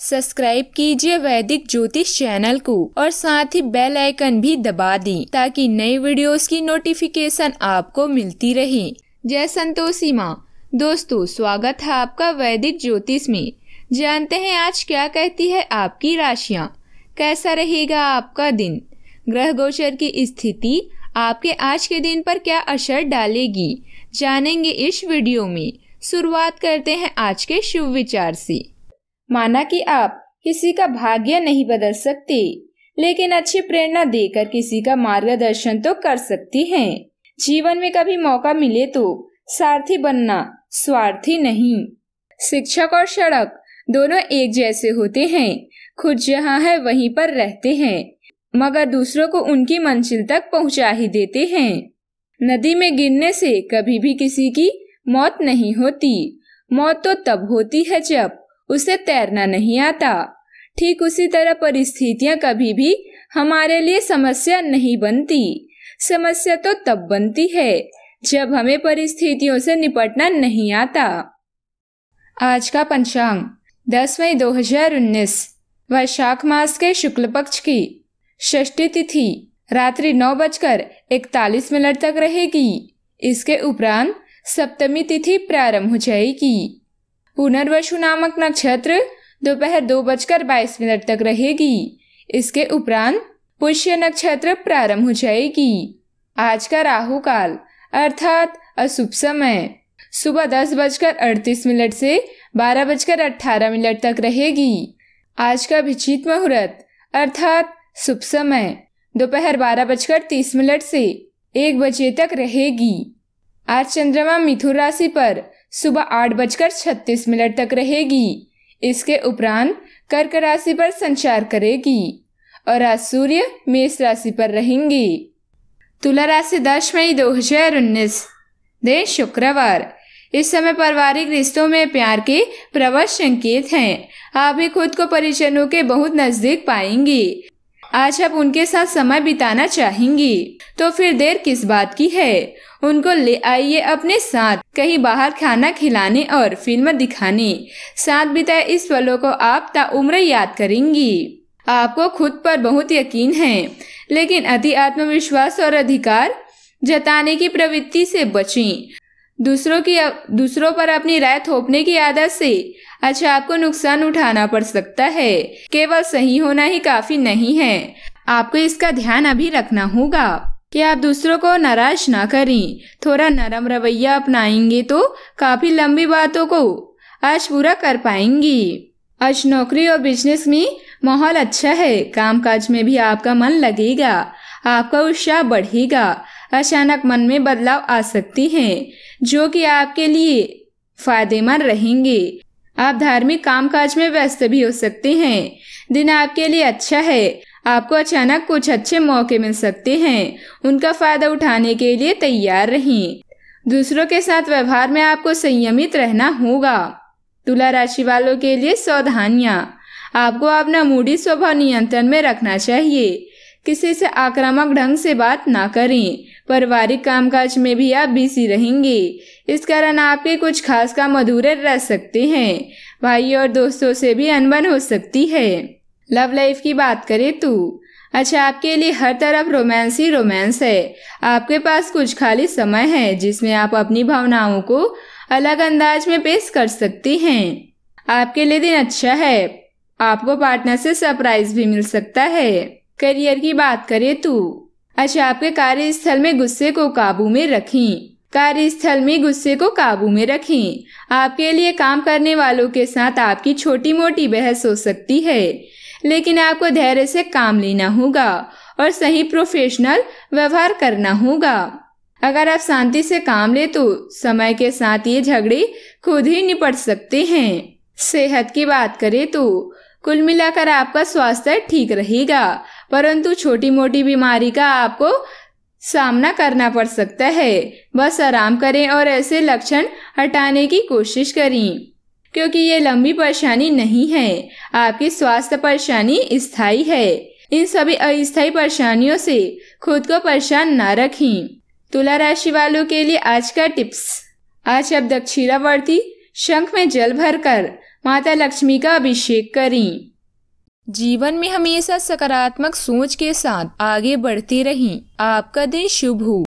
Subscribe कीजिए वैदिक ज्योतिष चैनल को और साथ ही बेल आइकन भी दबा दें ताकि नई वीडियोस की नोटिफिकेशन आपको मिलती रहे जय संतोषी माँ दोस्तों स्वागत है आपका वैदिक ज्योतिष में जानते हैं आज क्या कहती है आपकी राशियाँ कैसा रहेगा आपका दिन ग्रह गोचर की स्थिति आपके आज के दिन पर क्या असर डालेगी जानेंगे इस वीडियो में शुरुआत करते हैं आज के शुभ विचार से माना कि आप किसी का भाग्य नहीं बदल सकते लेकिन अच्छी प्रेरणा देकर किसी का मार्गदर्शन तो कर सकती हैं। जीवन में कभी मौका मिले तो सारथी बनना स्वार्थी नहीं शिक्षक और सड़क दोनों एक जैसे होते हैं खुद जहाँ है वहीं पर रहते हैं मगर दूसरों को उनकी मंजिल तक पहुँचा ही देते हैं नदी में गिरने से कभी भी किसी की मौत नहीं होती मौत तो तब होती है जब उसे तैरना नहीं आता ठीक उसी तरह परिस्थितियां कभी भी हमारे लिए समस्या नहीं बनती समस्या तो तब बनती है जब हमें परिस्थितियों से निपटना नहीं आता आज का पंचांग दस मई 2019 वैशाख मास के शुक्ल पक्ष की षष्ठी तिथि रात्रि नौ बजकर इकतालीस मिनट तक रहेगी इसके उपरांत सप्तमी तिथि प्रारंभ हो जाएगी पुनर्वसु नामक नक्षत्र दोपहर दो, दो बजकर बाईस मिनट तक रहेगी इसके उपरांत पुष्य नक्षत्र प्रारंभ हो जाएगी आज का राहु काल अर्थात अशुभ समय सुबह दस बजकर अड़तीस मिनट से बारह बजकर अठारह मिनट तक रहेगी आज का विचित मुहूर्त अर्थात शुभ समय दोपहर बारह बजकर तीस मिनट से एक बजे तक रहेगी आज चंद्रमा मिथुन राशि पर सुबह आठ बजकर छत्तीस मिनट तक रहेगी इसके उपरांत कर्क राशि पर संचार करेगी और आज सूर्य मेष राशि पर रहेंगी तुला राशि दस मई दो उन्नीस दिन शुक्रवार इस समय पारिवारिक रिश्तों में प्यार के प्रवश संकेत हैं आप भी खुद को परिजनों के बहुत नजदीक पाएंगी आज आप उनके साथ समय बिताना चाहेंगी तो फिर देर किस बात की है उनको ले आइए अपने साथ कहीं बाहर खाना खिलाने और फिल्म दिखाने साथ बिताए इस पलों को आप ताउम्र याद करेंगी आपको खुद पर बहुत यकीन है लेकिन अति आत्मविश्वास और अधिकार जताने की प्रवृत्ति से बचें दूसरों की दूसरों पर अपनी राय थोपने की आदत से अच्छा आपको नुकसान उठाना पड़ सकता है केवल सही होना ही काफी नहीं है आपको इसका ध्यान अभी रखना होगा कि आप दूसरों को नाराज ना करें थोड़ा नरम रवैया अपनाएंगे तो काफ़ी लंबी बातों को आज पूरा कर पाएंगी आज नौकरी और बिजनेस में माहौल अच्छा है कामकाज में भी आपका मन लगेगा आपका उत्साह बढ़ेगा अचानक मन में बदलाव आ सकती हैं जो कि आपके लिए फायदेमंद रहेंगे आप धार्मिक कामकाज में व्यस्त भी हो सकते हैं दिन आपके लिए अच्छा है आपको अचानक कुछ अच्छे मौके मिल सकते हैं उनका फ़ायदा उठाने के लिए तैयार रहें दूसरों के साथ व्यवहार में आपको संयमित रहना होगा तुला राशि वालों के लिए सावधानियाँ आपको अपना मूडी स्वभाव नियंत्रण में रखना चाहिए किसी से आक्रामक ढंग से बात ना करें पारिवारिक कामकाज में भी आप बिजी रहेंगे इस कारण आपके कुछ खास काम अधूरे रह सकते हैं भाई और दोस्तों से भी अनबन हो सकती है लव लाइफ की बात करे तू अच्छा आपके लिए हर तरफ रोमांस ही रोमांस है आपके पास कुछ खाली समय है जिसमें आप अपनी भावनाओं को अलग अंदाज में पेश कर सकती हैं आपके लिए दिन अच्छा है आपको पार्टनर से सरप्राइज भी मिल सकता है करियर की बात करे तू अच्छा आपके कार्यस्थल में गुस्से को काबू में रखें कार्यस्थल में गुस्से को काबू में रखें आपके लिए काम करने वालों के साथ आपकी छोटी मोटी बहस हो सकती है लेकिन आपको धैर्य से काम लेना होगा और सही प्रोफेशनल व्यवहार करना होगा अगर आप शांति से काम ले तो समय के साथ ये झगड़े खुद ही निपट सकते हैं सेहत की बात करें तो कुल मिलाकर आपका स्वास्थ्य ठीक रहेगा परंतु छोटी मोटी बीमारी का आपको सामना करना पड़ सकता है बस आराम करें और ऐसे लक्षण हटाने की कोशिश करें क्योंकि ये लंबी परेशानी नहीं है आपकी स्वास्थ्य परेशानी स्थायी है इन सभी अस्थायी परेशानियों से खुद को परेशान ना रखें तुला राशि वालों के लिए आज का टिप्स आज आप दक्षिणावर्ती शंख में जल भरकर माता लक्ष्मी का अभिषेक करें जीवन में हमेशा सकारात्मक सोच के साथ आगे बढ़ते रहें आपका दिन शुभ हो